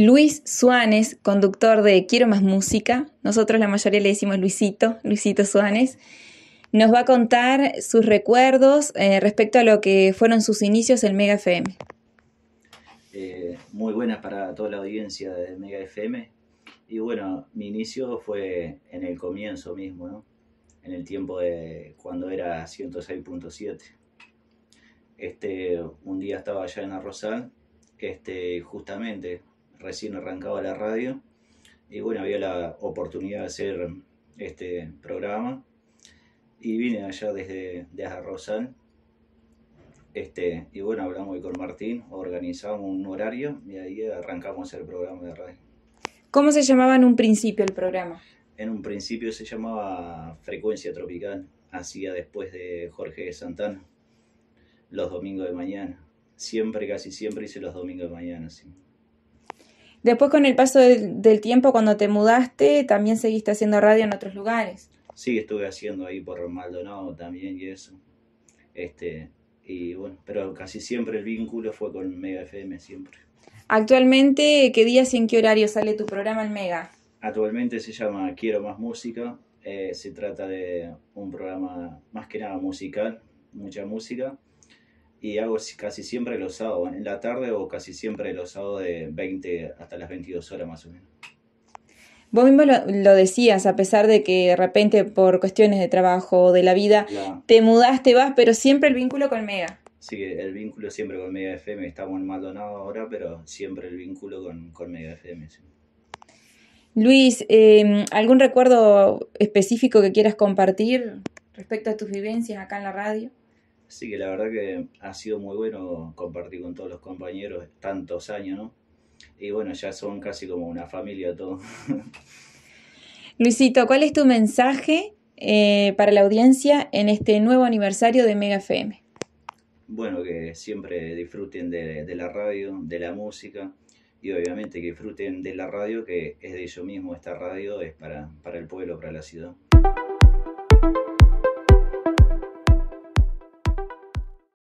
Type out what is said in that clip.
Luis Suárez, conductor de Quiero más música, nosotros la mayoría le decimos Luisito, Luisito Suárez, nos va a contar sus recuerdos eh, respecto a lo que fueron sus inicios en Mega FM. Eh, muy buenas para toda la audiencia de Mega FM. Y bueno, mi inicio fue en el comienzo mismo, en el tiempo de cuando era 106.7. Este, un día estaba allá en Arrozal, este, justamente recién arrancaba la radio y bueno, había la oportunidad de hacer este programa y vine allá desde, desde Rosal. Este, y bueno, hablamos con Martín, organizamos un horario y ahí arrancamos el programa de radio. ¿Cómo se llamaba en un principio el programa? En un principio se llamaba Frecuencia Tropical, hacía después de Jorge Santana, los domingos de mañana. Siempre, casi siempre hice los domingos de mañana. Después con el paso del, tiempo, cuando te mudaste, también seguiste haciendo radio en otros lugares. Sí, estuve haciendo ahí por Maldonado también y eso. Este, y bueno, pero casi siempre el vínculo fue con Mega FM siempre. Actualmente, ¿qué días y en qué horario sale tu programa en Mega? Actualmente se llama Quiero Más Música. Eh, se trata de un programa más que nada musical, mucha música y hago casi siempre los sábados, en la tarde o casi siempre los sábados de 20 hasta las 22 horas más o menos. Vos mismo lo, decías, a pesar de que de repente por cuestiones de trabajo o de la vida te mudaste, vas, pero siempre el vínculo con Mega. Sí, el vínculo siempre con Mega FM, estamos en Maldonado ahora, pero siempre el vínculo con, con Mega FM. Luis, em, ¿algún recuerdo específico que quieras compartir respecto a tus vivencias acá en la radio? Así que la verdad que ha sido muy bueno compartir con todos los compañeros tantos años, ¿no? Y bueno, ya son casi como una familia todos. Luisito, ¿cuál es tu mensaje eh, para la audiencia en este nuevo aniversario de Mega FM? Bueno, que siempre disfruten de, la radio, de la música y obviamente que disfruten de la radio, que es de ellos mismos, esta radio es para, para el pueblo, para la ciudad.